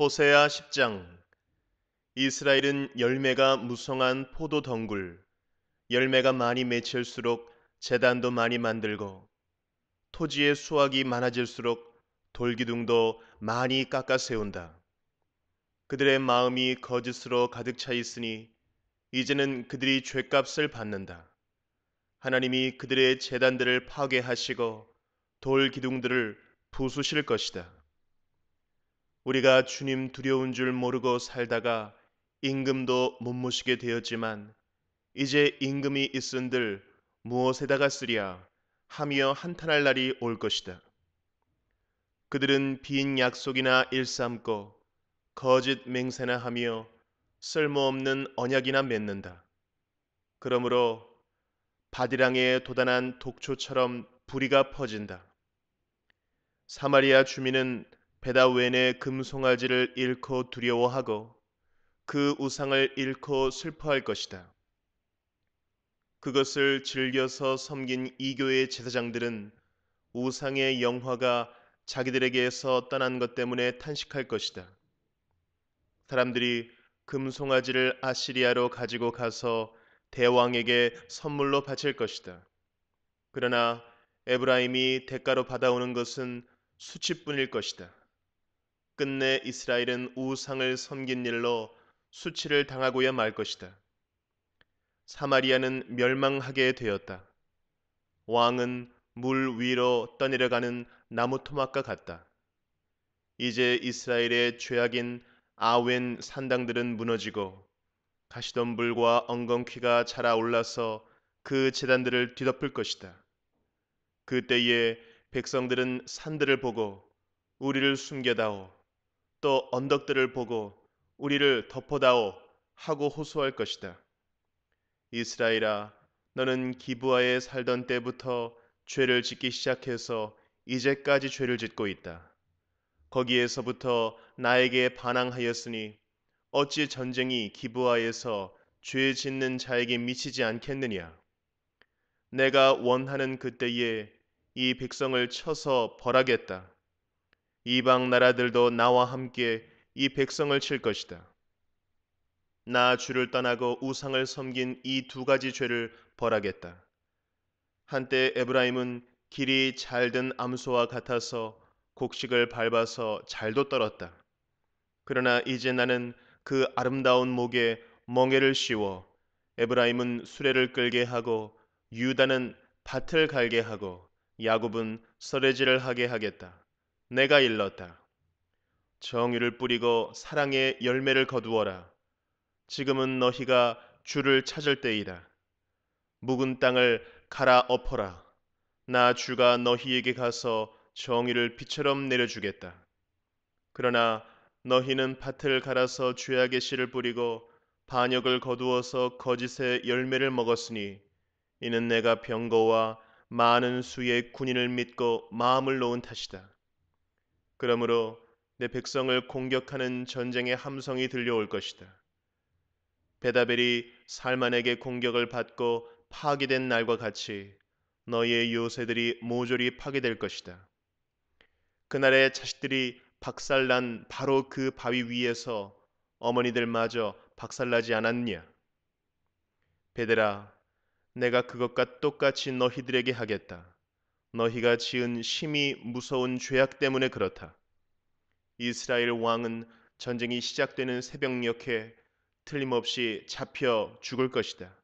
호세아 10장 이스라엘은 열매가 무성한 포도 덩굴 열매가 많이 맺힐수록 재단도 많이 만들고 토지의 수확이 많아질수록 돌기둥도 많이 깎아 세운다. 그들의 마음이 거짓으로 가득 차 있으니 이제는 그들이 죄값을 받는다. 하나님이 그들의 재단들을 파괴하시고 돌 기둥들을 부수실 것이다. 우리가 주님 두려운 줄 모르고 살다가 임금도 못 모시게 되었지만 이제 임금이 있은들 무엇에다가 쓰랴 하며 한탄할 날이 올 것이다. 그들은 빈 약속이나 일삼고 거짓 맹세나 하며 쓸모없는 언약이나 맺는다. 그러므로 바디랑에 도단한 독초처럼 불의가 퍼진다. 사마리아 주민은 베다웬의 금송아지를 잃고 두려워하고 그 우상을 잃고 슬퍼할 것이다. 그것을 즐겨서 섬긴 이교의 제사장들은 우상의 영화가 자기들에게서 떠난 것 때문에 탄식할 것이다. 사람들이 금송아지를 아시리아로 가지고 가서 대왕에게 선물로 바칠 것이다. 그러나 에브라임이 대가로 받아오는 것은 수치뿐일 것이다. 끝내 이스라엘은 우상을 섬긴 일로 수치를 당하고야 말 것이다. 사마리아는 멸망하게 되었다. 왕은 물 위로 떠내려가는 나무 토막과 같다. 이제 이스라엘의 죄악인 아웬 산당들은 무너지고 가시덤불과 엉겅퀴가 자라올라서 그 재단들을 뒤덮을 것이다. 그때에 백성들은 산들을 보고 우리를 숨겨다오 또 언덕들을 보고 우리를 덮어다오 하고 호소할 것이다. 이스라엘아, 너는 기부하에 살던 때부터 죄를 짓기 시작해서 이제까지 죄를 짓고 있다. 거기에서부터 나에게 반항하였으니 어찌 전쟁이 기부하에서 죄 짓는 자에게 미치지 않겠느냐? 내가 원하는 그때에 이 백성을 쳐서 벌하겠다. 이방 나라들도 나와 함께 이 백성을 칠 것이다. 나 주를 떠나고 우상을 섬긴 이 두 가지 죄를 벌하겠다. 한때 에브라임은 길이 잘든 암소와 같아서 곡식을 밟아서 잘도 떨었다. 그러나 이제 나는 그 아름다운 목에 멍에를 씌워 에브라임은 수레를 끌게 하고 유다는 밭을 갈게 하고 야곱은 서레지를 하게 하겠다. 내가 일렀다. 정의를 뿌리고 사랑의 열매를 거두어라. 지금은 너희가 주를 찾을 때이다. 묵은 땅을 갈아 엎어라. 나 주가 너희에게 가서 정의를 비처럼 내려주겠다. 그러나 너희는 밭을 갈아서 죄악의 씨를 뿌리고 반역을 거두어서 거짓의 열매를 먹었으니 이는 내가 병거와 많은 수의 군인을 믿고 마음을 놓은 탓이다. 그러므로 내 백성을 공격하는 전쟁의 함성이 들려올 것이다. 베다벨이 살만에게 공격을 받고 파괴된 날과 같이 너희의 요새들이 모조리 파괴될 것이다. 그날의 자식들이 박살난 바로 그 바위 위에서 어머니들마저 박살나지 않았냐? 베데라, 내가 그것과 똑같이 너희들에게 하겠다. 너희가 지은 심히 무서운 죄악 때문에 그렇다. 이스라엘 왕은 전쟁이 시작되는 새벽녘에 틀림없이 잡혀 죽을 것이다.